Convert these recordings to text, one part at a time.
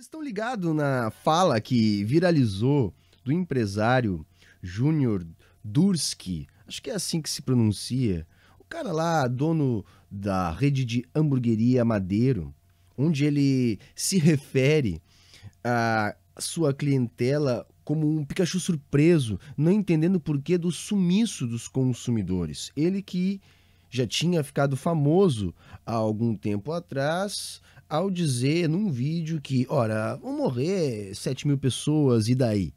Vocês estão ligados na fala que viralizou do empresário Júnior Durski? Acho que é assim que se pronuncia. O cara lá, dono da rede de hamburgueria Madeiro, onde ele se refere a sua clientela como um Pikachu surpreso, não entendendo o porquê do sumiço dos consumidores. Ele que já tinha ficado famoso há algum tempo atrás, ao dizer num vídeo que, ora, vão morrer 7 mil pessoas e daí?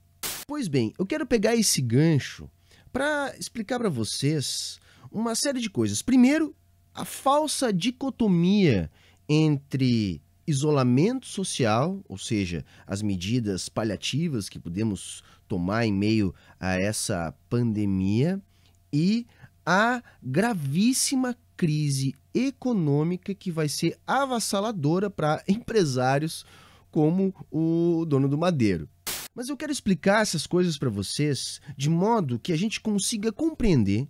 Pois bem, eu quero pegar esse gancho para explicar para vocês uma série de coisas. Primeiro, a falsa dicotomia entre isolamento social, ou seja, as medidas paliativas que podemos tomar em meio a essa pandemia, e a gravíssima crise econômica que vai ser avassaladora para empresários como o dono do Madeiro. Mas eu quero explicar essas coisas para vocês de modo que a gente consiga compreender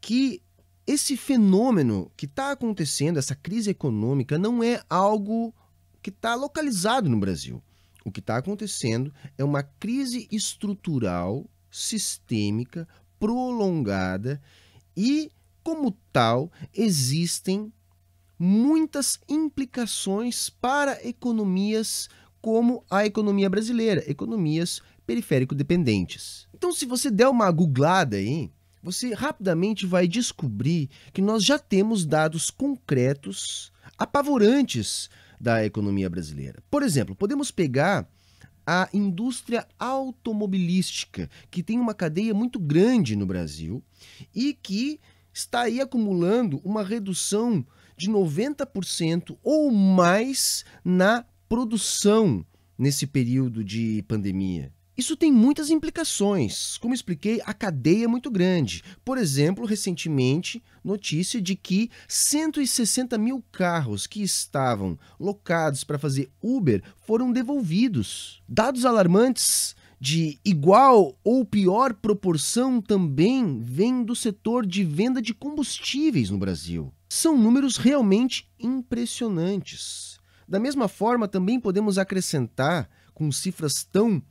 que esse fenômeno que está acontecendo, essa crise econômica, não é algo que está localizado no Brasil. O que está acontecendo é uma crise estrutural, sistêmica, prolongada e como tal, existem muitas implicações para economias como a economia brasileira, economias periférico-dependentes. Então, se você der uma googlada aí, você rapidamente vai descobrir que nós já temos dados concretos apavorantes da economia brasileira. Por exemplo, podemos pegar a indústria automobilística, que tem uma cadeia muito grande no Brasil e que está aí acumulando uma redução de 90% ou mais na produção nesse período de pandemia. Isso tem muitas implicações. Como expliquei, a cadeia é muito grande. Por exemplo, recentemente, notícia de que 160 mil carros que estavam locados para fazer Uber foram devolvidos. Dados alarmantes de igual ou pior proporção também vem do setor de venda de combustíveis no Brasil. São números realmente impressionantes. Da mesma forma, também podemos acrescentar, com cifras tão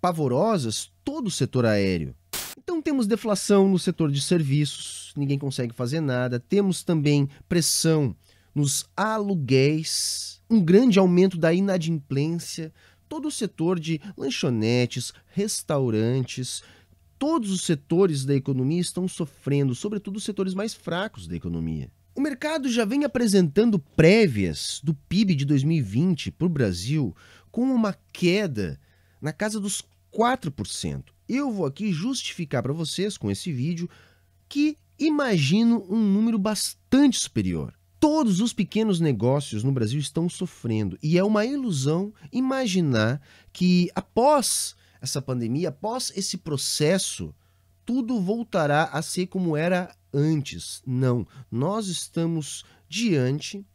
pavorosas, todo o setor aéreo. Então temos deflação no setor de serviços, ninguém consegue fazer nada. Temos também pressão nos aluguéis, um grande aumento da inadimplência, todo o setor de lanchonetes, restaurantes, todos os setores da economia estão sofrendo, sobretudo os setores mais fracos da economia. O mercado já vem apresentando prévias do PIB de 2020 para o Brasil com uma queda na casa dos 4%. Eu vou aqui justificar para vocês com esse vídeo que imagino um número bastante superior. Todos os pequenos negócios no Brasil estão sofrendo e é uma ilusão imaginar que após essa pandemia, após esse processo, tudo voltará a ser como era antes. Não, nós estamos diante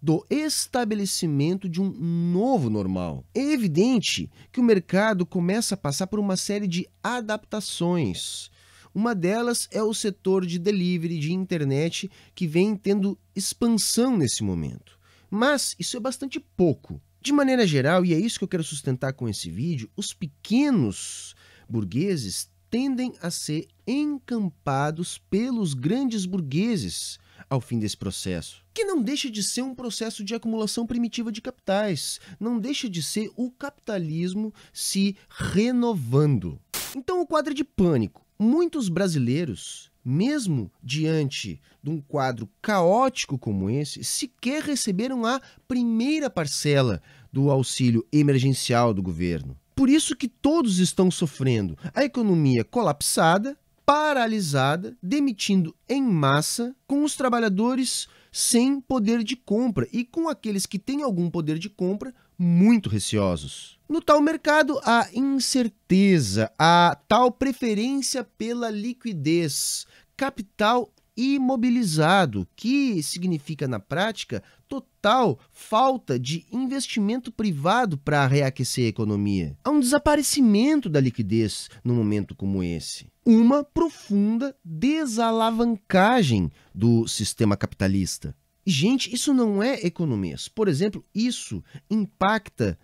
do estabelecimento de um novo normal. É evidente que o mercado começa a passar por uma série de adaptações uma delas é o setor de delivery de internet, que vem tendo expansão nesse momento. Mas isso é bastante pouco. De maneira geral, e é isso que eu quero sustentar com esse vídeo, os pequenos burgueses tendem a ser encampados pelos grandes burgueses ao fim desse processo. Que não deixa de ser um processo de acumulação primitiva de capitais, não deixa de ser o capitalismo se renovando. Então, o quadro de pânico muitos brasileiros, mesmo diante de um quadro caótico como esse, sequer receberam a primeira parcela do auxílio emergencial do governo. Por isso que todos estão sofrendo. A economia colapsada, paralisada, demitindo em massa, com os trabalhadores sem poder de compra e com aqueles que têm algum poder de compra muito receosos. No tal mercado, há incerteza, há tal preferência pela liquidez, capital imobilizado, que significa na prática total falta de investimento privado para reaquecer a economia. Há um desaparecimento da liquidez num momento como esse. Uma profunda desalavancagem do sistema capitalista. Gente, isso não é economias. Por exemplo, isso impacta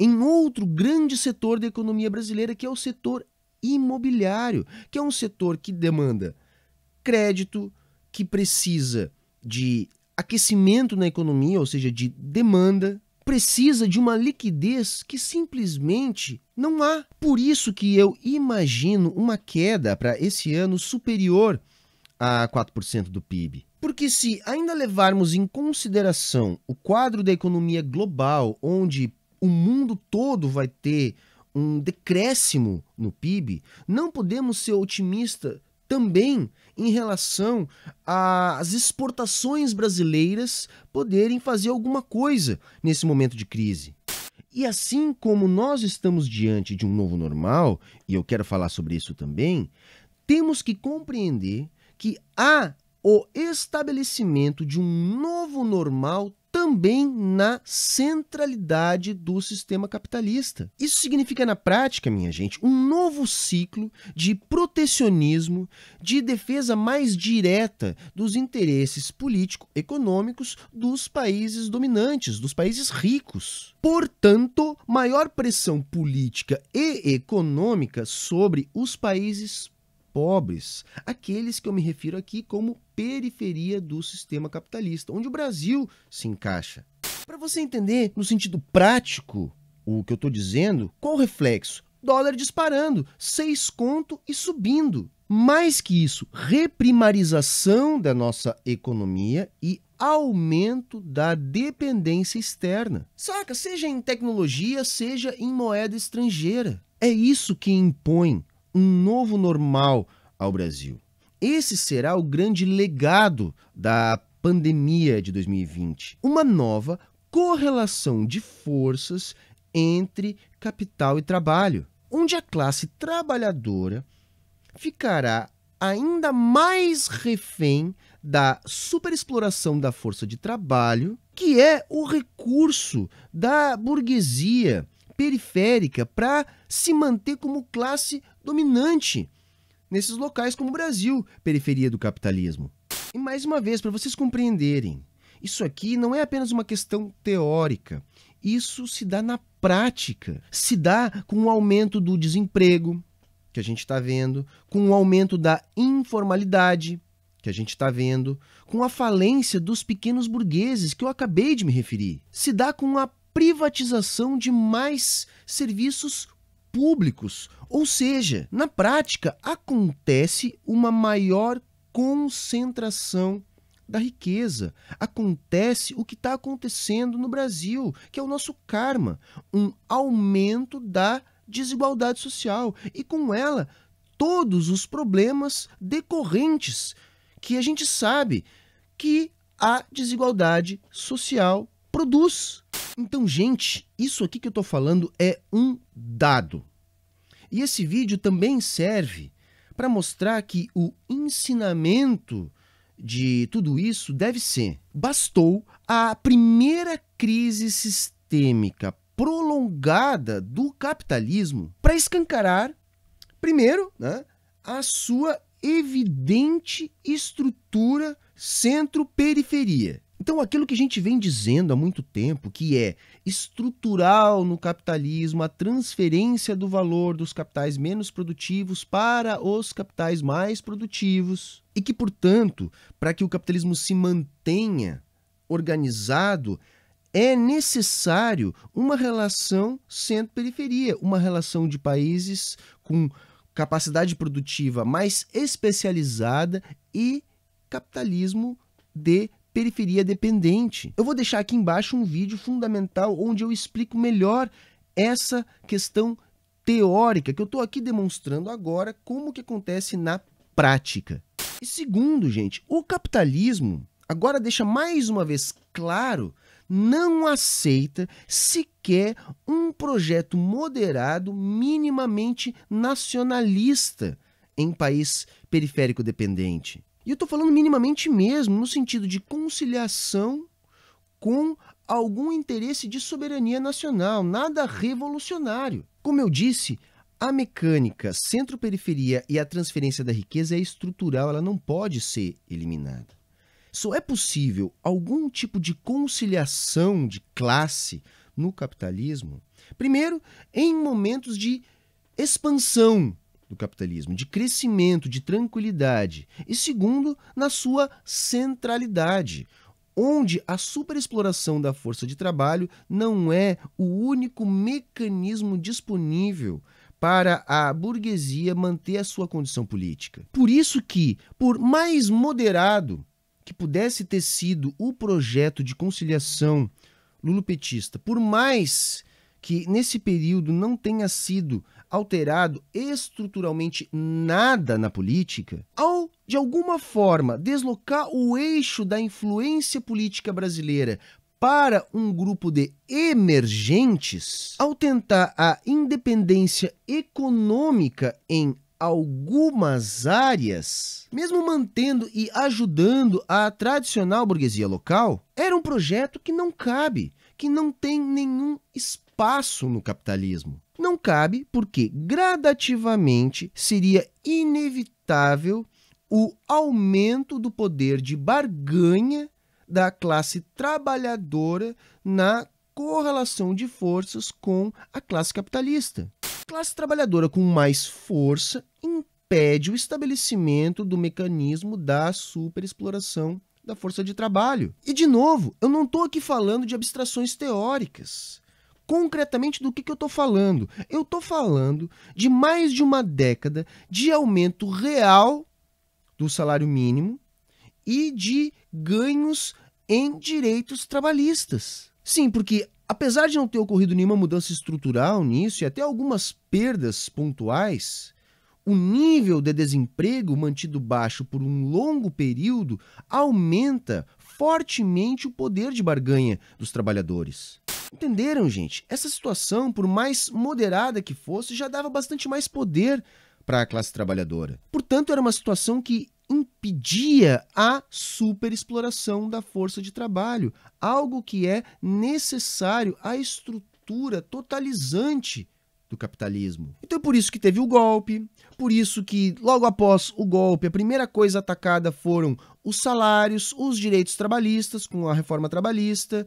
em outro grande setor da economia brasileira, que é o setor imobiliário, que é um setor que demanda crédito, que precisa de aquecimento na economia, ou seja, de demanda, precisa de uma liquidez que simplesmente não há. Por isso que eu imagino uma queda para esse ano superior a 4% do PIB. Porque se ainda levarmos em consideração o quadro da economia global, onde o mundo todo vai ter um decréscimo no PIB, não podemos ser otimistas também em relação às exportações brasileiras poderem fazer alguma coisa nesse momento de crise. E assim como nós estamos diante de um novo normal, e eu quero falar sobre isso também, temos que compreender que há o estabelecimento de um novo normal também na centralidade do sistema capitalista. Isso significa, na prática, minha gente, um novo ciclo de protecionismo, de defesa mais direta dos interesses político-econômicos dos países dominantes, dos países ricos. Portanto, maior pressão política e econômica sobre os países pobres, aqueles que eu me refiro aqui como periferia do sistema capitalista, onde o Brasil se encaixa. Para você entender, no sentido prático, o que eu estou dizendo, qual o reflexo? Dólar disparando, seis conto e subindo. Mais que isso, reprimarização da nossa economia e aumento da dependência externa. Saca? Seja em tecnologia, seja em moeda estrangeira. É isso que impõe um novo normal ao Brasil. Esse será o grande legado da pandemia de 2020, uma nova correlação de forças entre capital e trabalho, onde a classe trabalhadora ficará ainda mais refém da superexploração da força de trabalho, que é o recurso da burguesia periférica para se manter como classe dominante nesses locais como o Brasil, periferia do capitalismo. E mais uma vez, para vocês compreenderem, isso aqui não é apenas uma questão teórica. Isso se dá na prática. Se dá com o aumento do desemprego, que a gente está vendo, com o aumento da informalidade, que a gente está vendo, com a falência dos pequenos burgueses, que eu acabei de me referir. Se dá com a privatização de mais serviços públicos. Ou seja, na prática, acontece uma maior concentração da riqueza. Acontece o que está acontecendo no Brasil, que é o nosso karma, um aumento da desigualdade social e com ela todos os problemas decorrentes que a gente sabe que a desigualdade social produz. Então, gente, isso aqui que eu estou falando é um dado. E esse vídeo também serve para mostrar que o ensinamento de tudo isso deve ser: bastou a primeira crise sistêmica prolongada do capitalismo para escancarar, primeiro, né, a sua evidente estrutura centro-periferia. Então, aquilo que a gente vem dizendo há muito tempo, que é estrutural no capitalismo a transferência do valor dos capitais menos produtivos para os capitais mais produtivos, e que, portanto, para que o capitalismo se mantenha organizado, é necessário uma relação centro-periferia, uma relação de países com capacidade produtiva mais especializada e capitalismo de periferia dependente. Eu vou deixar aqui embaixo um vídeo fundamental onde eu explico melhor essa questão teórica que eu estou aqui demonstrando agora como que acontece na prática. E segundo, gente, o capitalismo agora deixa mais uma vez claro não aceita sequer um projeto moderado minimamente nacionalista em país periférico dependente. E eu estou falando minimamente mesmo, no sentido de conciliação com algum interesse de soberania nacional, nada revolucionário. Como eu disse, a mecânica centro-periferia e a transferência da riqueza é estrutural, ela não pode ser eliminada. Só é possível algum tipo de conciliação de classe no capitalismo, primeiro, em momentos de expansão do capitalismo, de crescimento, de tranquilidade. E segundo, na sua centralidade, onde a superexploração da força de trabalho não é o único mecanismo disponível para a burguesia manter a sua condição política. Por isso que, por mais moderado que pudesse ter sido o projeto de conciliação lulupetista, por mais que nesse período não tenha sido alterado estruturalmente nada na política, ao de alguma forma deslocar o eixo da influência política brasileira para um grupo de emergentes, ao tentar a independência econômica em algumas áreas, mesmo mantendo e ajudando a tradicional burguesia local, era um projeto que não cabe, que não tem nenhum espaço no capitalismo. Não cabe porque gradativamente seria inevitável o aumento do poder de barganha da classe trabalhadora na correlação de forças com a classe capitalista. A classe trabalhadora com mais força impede o estabelecimento do mecanismo da superexploração da força de trabalho. E, de novo, eu não estou aqui falando de abstrações teóricas concretamente do que, que eu estou falando. Eu estou falando de mais de uma década de aumento real do salário mínimo e de ganhos em direitos trabalhistas. Sim, porque apesar de não ter ocorrido nenhuma mudança estrutural nisso e até algumas perdas pontuais, o nível de desemprego mantido baixo por um longo período aumenta fortemente o poder de barganha dos trabalhadores. Entenderam, gente? Essa situação, por mais moderada que fosse, já dava bastante mais poder para a classe trabalhadora. Portanto, era uma situação que impedia a superexploração da força de trabalho, algo que é necessário à estrutura totalizante do capitalismo. Então é por isso que teve o golpe, por isso que logo após o golpe a primeira coisa atacada foram os salários, os direitos trabalhistas com a reforma trabalhista,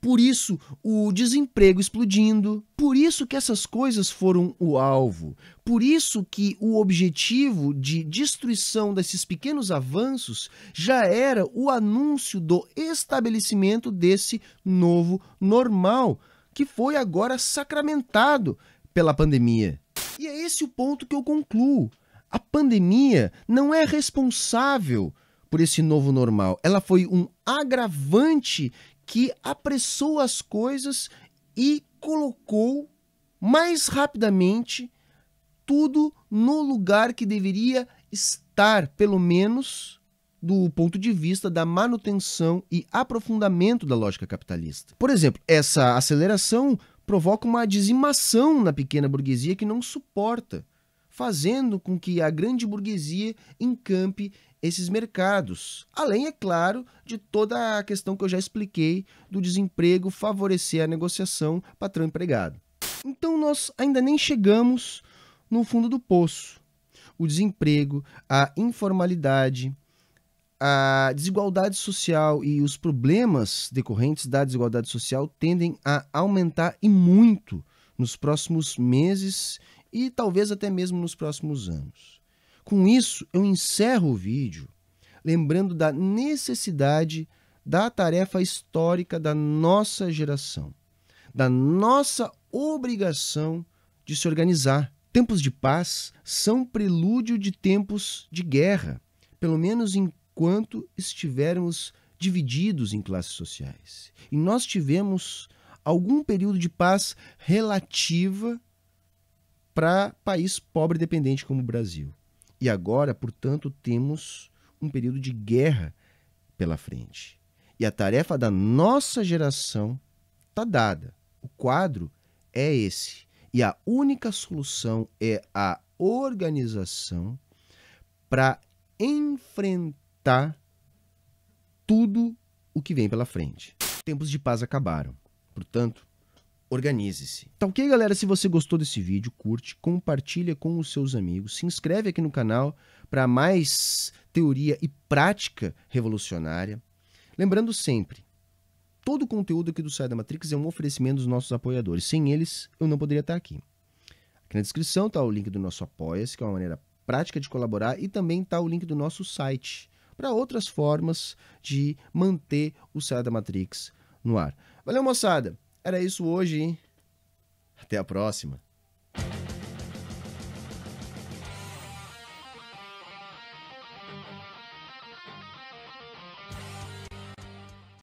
por isso o desemprego explodindo, por isso que essas coisas foram o alvo, por isso que o objetivo de destruição desses pequenos avanços já era o anúncio do estabelecimento desse novo normal que foi agora sacramentado pela pandemia. E é esse o ponto que eu concluo. A pandemia não é responsável por esse novo normal. Ela foi um agravante que apressou as coisas e colocou mais rapidamente tudo no lugar que deveria estar, pelo menos do ponto de vista da manutenção e aprofundamento da lógica capitalista. Por exemplo, essa aceleração provoca uma dizimação na pequena burguesia que não suporta, fazendo com que a grande burguesia encampe esses mercados. Além, é claro, de toda a questão que eu já expliquei do desemprego favorecer a negociação patrão-empregado. Então, nós ainda nem chegamos no fundo do poço. O desemprego, a informalidade, a desigualdade social e os problemas decorrentes da desigualdade social tendem a aumentar e muito nos próximos meses e talvez até mesmo nos próximos anos. Com isso, eu encerro o vídeo lembrando da necessidade da tarefa histórica da nossa geração, da nossa obrigação de se organizar. Tempos de paz são prelúdio de tempos de guerra, pelo menos em quanto estivermos divididos em classes sociais. E nós tivemos algum período de paz relativa para país pobre e dependente como o Brasil. E agora, portanto, temos um período de guerra pela frente. E a tarefa da nossa geração está dada. O quadro é esse. E a única solução é a organização para enfrentar tudo o que vem pela frente. Tempos de paz acabaram. Portanto, organize-se. Tá ok, galera? Se você gostou desse vídeo, curte, compartilha com os seus amigos, se inscreve aqui no canal para mais teoria e prática revolucionária. Lembrando sempre, todo o conteúdo aqui do Sai da Matrix é um oferecimento dos nossos apoiadores. Sem eles, eu não poderia estar aqui. Aqui na descrição está o link do nosso Apoia-se, que é uma maneira prática de colaborar, e também está o link do nosso site, para outras formas de manter o Saia da Matrix no ar. Valeu, moçada! Era isso hoje, hein? Até a próxima!